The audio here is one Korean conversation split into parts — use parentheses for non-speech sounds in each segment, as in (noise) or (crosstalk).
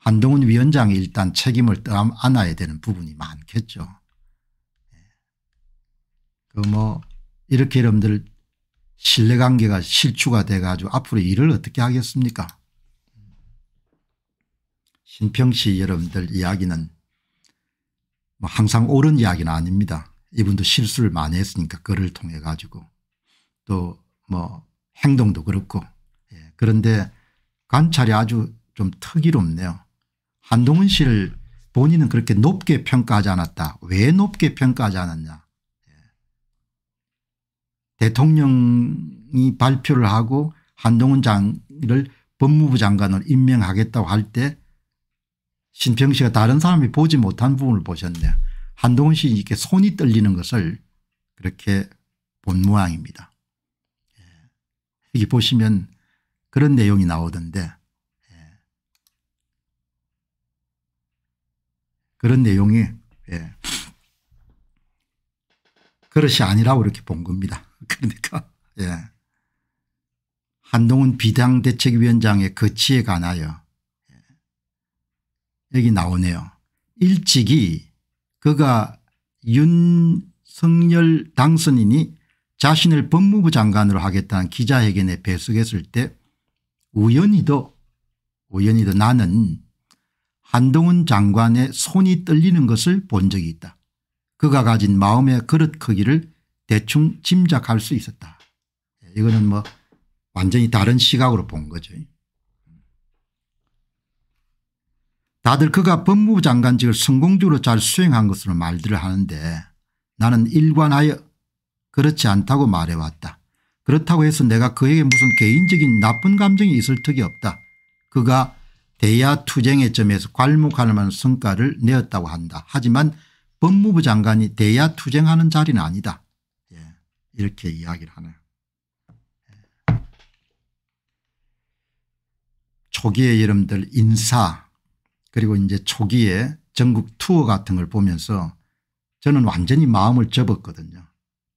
한동훈 위원장이 일단 책임을 떠 안아야 되는 부분이 많겠죠. 예. 그뭐 이렇게 여러분들 신뢰관계가 실추가 돼가지고 앞으로 일을 어떻게 하겠습니까 신평씨 여러분들 이야기는 뭐 항상 옳은 이야기는 아닙니다. 이분도 실수를 많이 했으니까 글을 통해 가지고 또 뭐 행동도 그렇고 예. 그런데 관찰이 아주 좀 특이롭네요. 한동훈 씨를 본인은 그렇게 높게 평가하지 않았다. 왜 높게 평가하지 않았냐. 예. 대통령이 발표를 하고 한동훈 장을 법무부 장관을 임명하겠다고 할 때 신평 씨가 다른 사람이 보지 못한 부분을 보셨네요. 한동훈 씨 이렇게 손이 떨리는 것을 그렇게 본 모양입니다. 예. 여기 보시면 그런 내용이 나오던데 그런 내용이 예. 그것이 아니라고 이렇게 본 겁니다. (laughs) 그러니까 예. 한동훈 비당대책위원장의 거치에 관하여 예. 여기 나오네요. 일찍이 그가 윤석열 당선인이 자신을 법무부 장관으로 하겠다는 기자회견에 배석했을 때 우연히도 우연히도 나는 한동훈 장관의 손이 떨리는 것을 본 적이 있다. 그가 가진 마음의 그릇 크기를 대충 짐작할 수 있었다. 이거는 뭐 완전히 다른 시각으로 본 거죠. 다들 그가 법무부 장관직을 성공적으로 잘 수행한 것으로 말들을 하는데 나는 일관하여 그렇지 않다고 말해왔다. 그렇다고 해서 내가 그에게 무슨 개인적인 나쁜 감정이 있을 턱이 없다. 그가 대야투쟁의 점에서 괄목할 만한 성과를 내었다고 한다. 하지만 법무부 장관이 대야투쟁하는 자리는 아니다. 예. 이렇게 이야기를 하네요. 예. 초기에 여러분들 인사 그리고 이제 초기에 전국 투어 같은 걸 보면서 저는 완전히 마음을 접었거든요.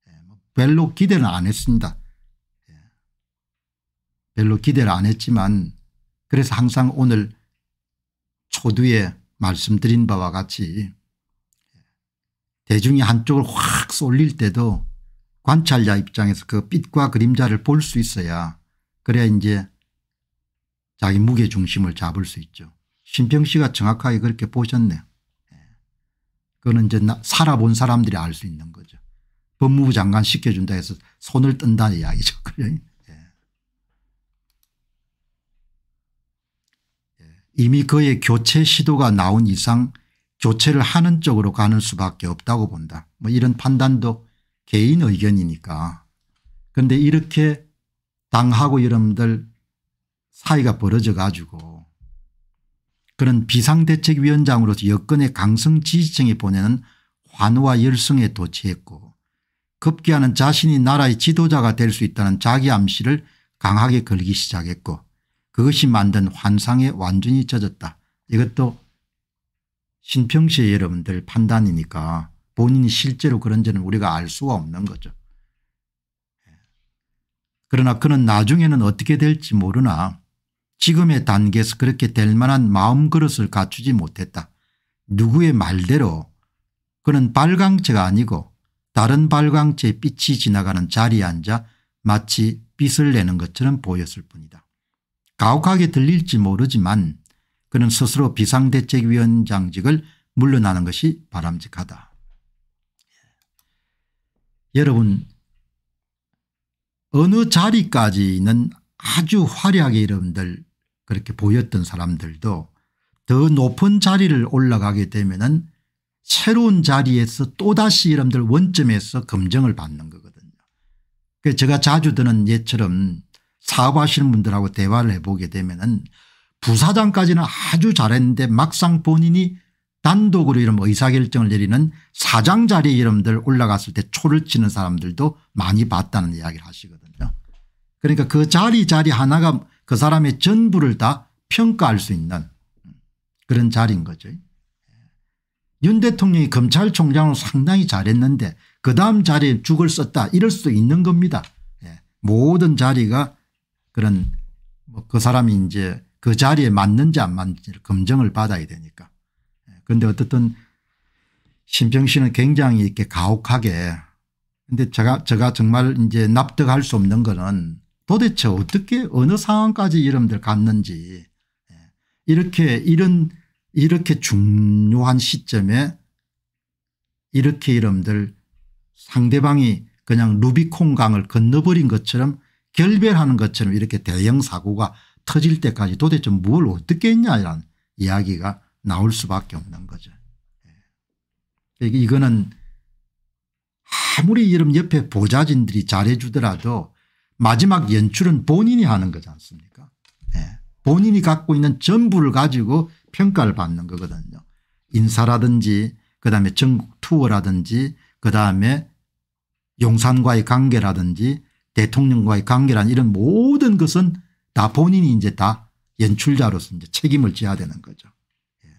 예, 뭐 별로 기대는 안 했습니다. 예. 별로 기대를 안 했지만 그래서 항상 오늘 초두에 말씀드린 바와 같이 대중이 한쪽을 확 쏠릴 때도 관찰자 입장에서 그 빛과 그림자를 볼 수 있어야 그래야 이제 자기 무게중심을 잡을 수 있죠. 신평 씨가 정확하게 그렇게 보셨네요. 예. 그거는 이제 살아본 사람들이 알 수 있는 거죠. 법무부 장관 시켜준다 해서 손을 뜬다는 이야기죠. (laughs) 그러니까. 이미 그의 교체 시도가 나온 이상 교체를 하는 쪽으로 가는 수밖에 없다고 본다. 뭐 이런 판단도 개인 의견이니까. 그런데 이렇게 당하고 여러분들 사이가 벌어져 가지고 그런 비상대책위원장으로서 여건의 강성 지지층이 보내는 환호와 열성에 도취했고 급기야는 자신이 나라의 지도자가 될 수 있다는 자기 암시를 강하게 걸기 시작했고 그것이 만든 환상에 완전히 젖었다. 이것도 신평시의 여러분들 판단이니까 본인이 실제로 그런지는 우리가 알 수가 없는 거죠. 그러나 그는 나중에는 어떻게 될지 모르나 지금의 단계에서 그렇게 될 만한 마음그릇을 갖추지 못했다. 누구의 말대로 그는 발광체가 아니고 다른 발광체의 빛이 지나가는 자리에 앉아 마치 빛을 내는 것처럼 보였을 뿐이다. 가혹하게 들릴지 모르지만 그는 스스로 비상대책위원장직을 물러나는 것이 바람직하다. 예. 여러분 어느 자리까지는 아주 화려하게 여러분들 그렇게 보였던 사람들도 더 높은 자리를 올라가게 되면 은 새로운 자리에서 또다시 여러분들 원점에서 검증을 받는 거거든요. 그 제가 자주 드는 예처럼 사업하시는 분들하고 대화를 해보게 되면은 부사장까지는 아주 잘했는데 막상 본인이 단독으로 이런 뭐 의사결정을 내리는 사장 자리 에 이름들 올라갔을 때 초를 치는 사람들도 많이 봤다는 이야기를 하시거든요. 그러니까 그 자리 자리 하나가 그 사람의 전부를 다 평가할 수 있는 그런 자리인 거죠. 윤 대통령이 검찰총장을 상당히 잘했는데 그 다음 자리에 죽을 썼다 이럴 수도 있는 겁니다. 예, 모든 자리가 그런 뭐그 사람이 이제 그 자리에 맞는지 안 맞는지를 검증을 받아야 되니까. 그런데 예, 어떻든 심평 씨는 굉장히 이렇게 가혹하게 근데 제가 제가 정말 이제 납득할 수 없는 거는 도대체 어떻게 어느 상황까지 이름들 갔는지 예, 이렇게 이런 이렇게 중요한 시점에 이렇게 이름들 상대방이 그냥 루비콘 강을 건너버린 것처럼 결별하는 것처럼 이렇게 대형 사고가 터질 때까지 도대체 뭘 어떻게 했냐 이런 이야기가 나올 수밖에 없는 거죠. 예. 이거는 아무리 이런 옆에 보좌진들이 잘해주더라도 마지막 연출은 본인이 하는 거지 않습니까 예. 본인이 갖고 있는 전부를 가지고 평가를 받는 거거든요. 인사라든지 그다음에 전국 투어라든지 그다음에 용산과의 관계라든지 대통령과의 관계란 이런 모든 것은 다 본인이 이제 다 연출자로서 이제 책임을 져야 되는 거죠. 예.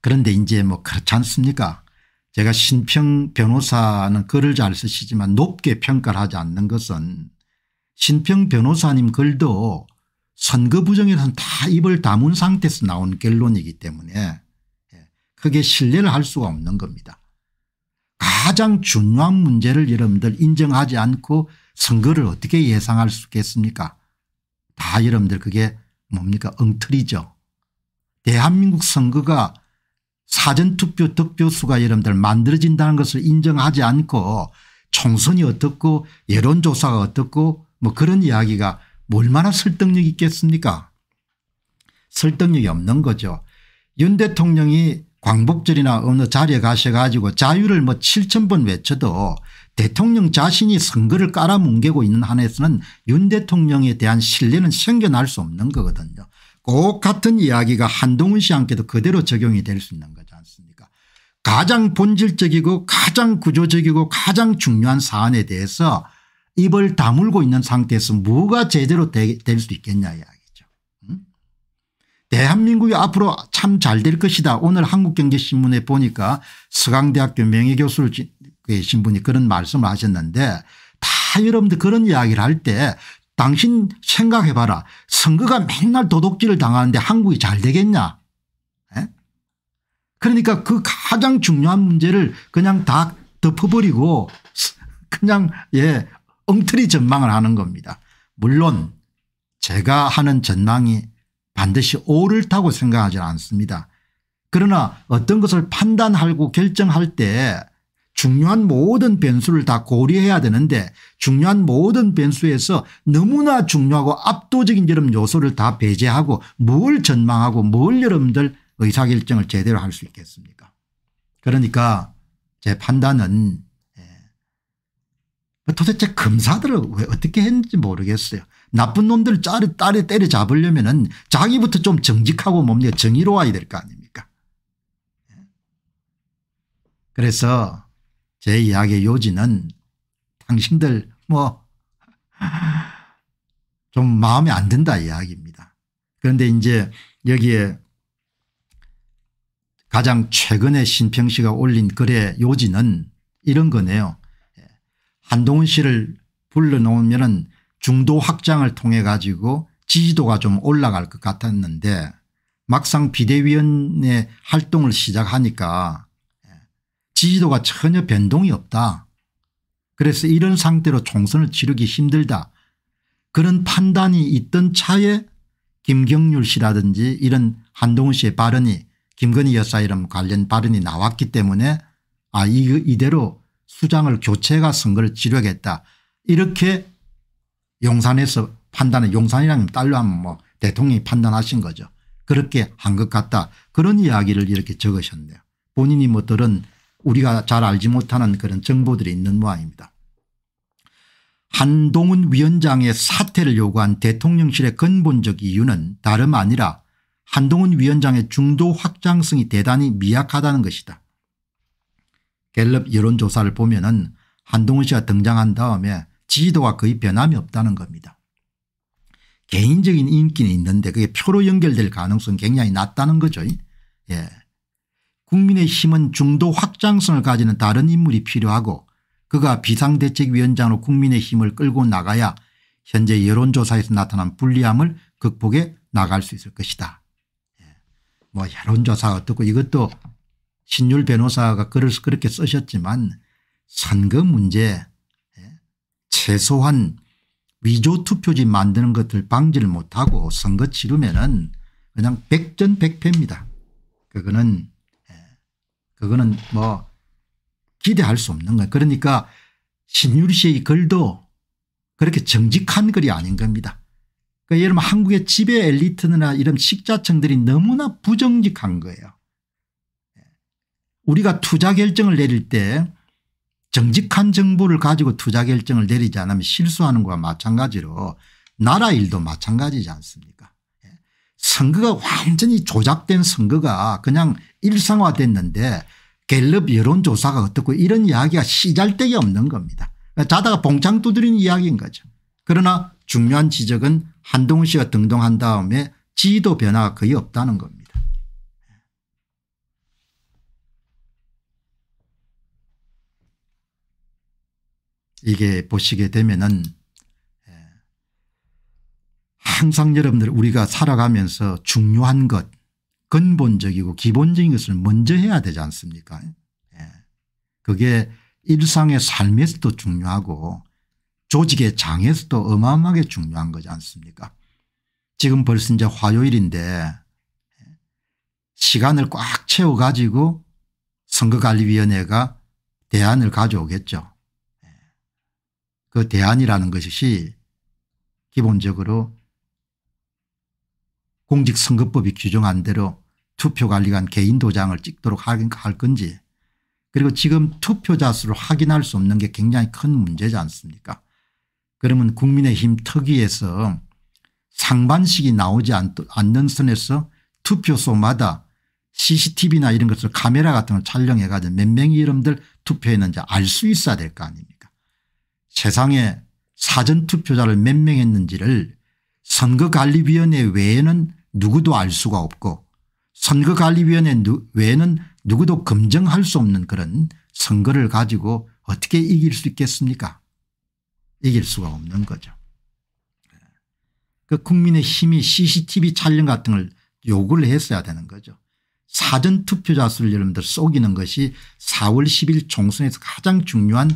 그런데 이제 뭐 그렇지 않습니까? 제가 신평 변호사는 글을 잘 쓰시지만 높게 평가를 하지 않는 것은 신평 변호사님 글도 선거 부정에선 다 입을 다문 상태에서 나온 결론이기 때문에 예, 크게 신뢰를 할 수가 없는 겁니다. 가장 중요한 문제를 여러분들 인정하지 않고 선거를 어떻게 예상할 수 있겠습니까 다 여러분들 그게 뭡니까 엉터리죠. 대한민국 선거가 사전투표 득표수가 여러분들 만들어진다는 것을 인정하지 않고 총선이 어떻고 여론조사가 어떻고 뭐 그런 이야기가 얼마나 설득력 있겠습니까 설득력이 없는 거죠. 윤 대통령이 광복절이나 어느 자리에 가셔가지고 자유를 뭐 7천 번 외쳐도 대통령 자신이 선거를 깔아뭉개고 있는 한에서는 윤 대통령에 대한 신뢰는 생겨날 수 없는 거거든요. 꼭 같은 이야기가 한동훈 씨한테도 그대로 적용이 될 수 있는 거지 않습니까 가장 본질적이고 가장 구조적이고 가장 중요한 사안에 대해서 입을 다물고 있는 상태에서 뭐가 제대로 될 수 있겠냐 이야기. 대한민국이 앞으로 참 잘 될 것이다. 오늘 한국경제신문에 보니까 서강대학교 명예교수계신 분이 그런 말씀을 하셨는데 다 여러분들 그런 이야기를 할 때 당신 생각해 봐라. 선거가 맨날 도둑질을 당하는데 한국이 잘 되겠냐 에? 예? 그러니까 그 가장 중요한 문제를 그냥 다 덮어버리고 (laughs) 그냥 예 엉터리 전망을 하는 겁니다. 물론 제가 하는 전망이 반드시 옳을다고 생각하지 않습니다. 그러나 어떤 것을 판단하고 결정할 때 중요한 모든 변수를 다 고려해야 되는데 중요한 모든 변수에서 너무나 중요하고 압도적인 여름 요소를 다 배제하고 뭘 전망하고 뭘 여러분들 의사결정을 제대로 할 수 있겠습니까 그러니까 제 판단은 예, 도대체 검사들을 왜 어떻게 했는지 모르겠어요. 나쁜 놈들 딸에 때려잡으려면 은 자기부터 좀 정직하고 뭡니까 정의로워야 될 거 아닙니까 그래서 제 이야기의 요지는 당신들 뭐 좀 마음에 안 든다 이야기입니다. 그런데 이제 여기에 가장 최근에 신평 씨가 올린 글의 요지는 이런 거네요. 한동훈 씨를 불러놓으면 중도 확장을 통해 가지고 지지도가 좀 올라갈 것 같았는데 막상 비대위원회 활동을 시작하니까 예, 지지도가 전혀 변동이 없다. 그래서 이런 상태로 총선을 치르기 힘들다. 그런 판단이 있던 차에 김경률 씨라든지 이런 한동훈 씨의 발언이 김건희 여사 이름 관련 발언이 나왔기 때문에 아 이대로 수장을 교체가 선거를 치르겠다. 이렇게 용산에서 판단은 용산이랑 달러 하면 뭐 대통령이 판단하신 거죠. 그렇게 한 것 같다. 그런 이야기를 이렇게 적으셨네요. 본인이 뭐 들은 우리가 잘 알지 못하는 그런 정보들이 있는 모양입니다. 한동훈 위원장의 사퇴를 요구한 대통령실의 근본적 이유는 다름 아니라 한동훈 위원장의 중도 확장성이 대단히 미약하다는 것이다. 갤럽 여론조사를 보면 은 한동훈 씨가 등장한 다음에 지지도가 거의 변함이 없다는 겁니다. 개인적인 인기는 있는데 그게 표로 연결될 가능성 굉장히 낮다는 거죠. 예. 국민의힘은 중도 확장성을 가지는 다른 인물이 필요하고 그가 비상대책위원장으로 국민의힘을 끌고 나가야 현재 여론조사에서 나타난 불리함을 극복해 나갈 수 있을 것이다. 예. 뭐 여론조사 어떻고 이것도 신율 변호사가 글을 그렇게 쓰셨지만 선거 문제 최소한 위조 투표지 만드는 것들 방지를 못하고 선거 치르면은 그냥 백전백패입니다. 그거는 예, 그거는 뭐 기대할 수 없는 거예요. 그러니까 신유리 씨의 글도 그렇게 정직한 글이 아닌 겁니다. 그러니까 예를 들면 한국의 지배 엘리트나 이런 식자층들이 너무나 부정직한 거예요. 예, 우리가 투자 결정을 내릴 때 정직한 정보를 가지고 투자 결정을 내리지 않으면 실수하는 것과 마찬가지로 나라 일도 마찬가지지 않습니까 예. 선거가 완전히 조작된 선거가 그냥 일상화됐는데 갤럽 여론조사가 어떻고 이런 이야기가 시잘데기 없는 겁니다. 그러니까 자다가 봉창 두드리는 이야기인 거죠. 그러나 중요한 지적은 한동훈 씨가 등등한 다음에 지도 변화가 거의 없다는 겁니다. 이게 보시게 되면은 예, 항상 여러분들 우리가 살아가면서 중요한 것 근본적이고 기본적인 것을 먼저 해야 되지 않습니까 예. 그게 일상의 삶에서도 중요하고 조직의 장에서도 어마어마하게 중요한 거지 않습니까 지금 벌써 이제 화요일인데 예, 시간을 꽉 채워 가지고 선거관리위원회가 대안을 가져오겠죠 그 대안이라는 것이 기본적으로 공직선거법이 규정한 대로 투표관리관 개인 도장을 찍도록 할 건지 그리고 지금 투표자 수를 확인할 수 없는 게 굉장히 큰 문제지 않습니까 그러면 국민의힘 특위에서 상반식이 나오지 않는 선에서 투표소마다 CCTV나 이런 것을 카메라 같은 걸 촬영해 가지고 몇 명이 이름들 투표했는지 알 수 있어야 될 거 아닙니까 세상에 사전투표자를 몇 명 했는지를 선거관리위원회 외에는 누구도 알 수가 없고 선거관리위원회 외에는 누구도 검증할 수 없는 그런 선거를 가지고 어떻게 이길 수 있겠습니까 이길 수가 없는 거죠. 그 국민의 힘이 CCTV 촬영 같은 걸 요구를 했어야 되는 거죠. 사전투표자 수를 여러분들 속이는 것이 4월 10일 총선에서 가장 중요한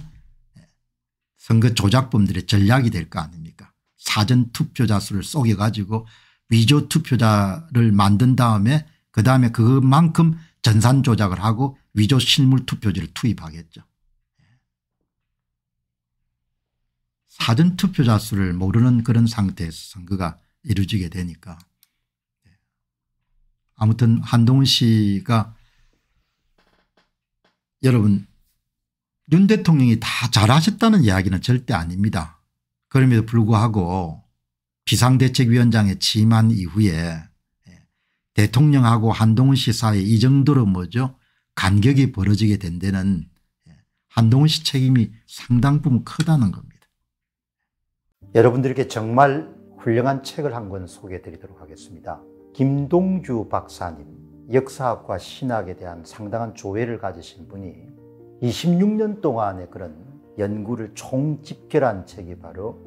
선거 조작범들의 전략이 될 거 아닙니까 사전 투표자 수를 속여 가지고 위조 투표자를 만든 다음에 그 다음에 그만큼 전산 조작을 하고 위조 실물 투표지를 투입하겠죠. 사전 투표자 수를 모르는 그런 상태에서 선거가 이루어지게 되니까 아무튼 한동훈 씨가 여러분 윤 대통령이 다 잘하셨다는 이야기는 절대 아닙니다. 그럼에도 불구하고 비상대책위원장에 취임한 이후에 예, 대통령하고 한동훈 씨 사이 이 정도로 뭐죠 간격이 벌어지게 된 데는 예, 한동훈 씨 책임이 상당 부분 크다는 겁니다. 여러분들께 정말 훌륭한 책을 한 권 소개해 드리도록 하겠습니다. 김동주 박사님 역사학과 신학에 대한 상당한 조예를 가지신 분이 26년 동안의 그런 연구를 총집결한 책이 바로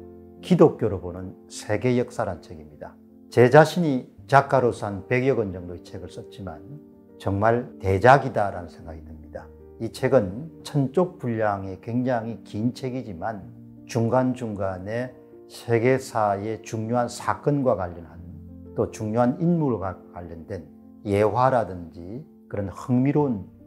기독교로 보는 세계 역사란 책입니다. 제 자신이 작가로서 한 100여 권 정도의 책을 썼지만 정말 대작이다라는 생각이 듭니다. 이 책은 천쪽 분량의 굉장히 긴 책이지만 중간중간에 세계사의 중요한 사건과 관련한 또 중요한 인물과 관련된 예화라든지 그런 흥미로운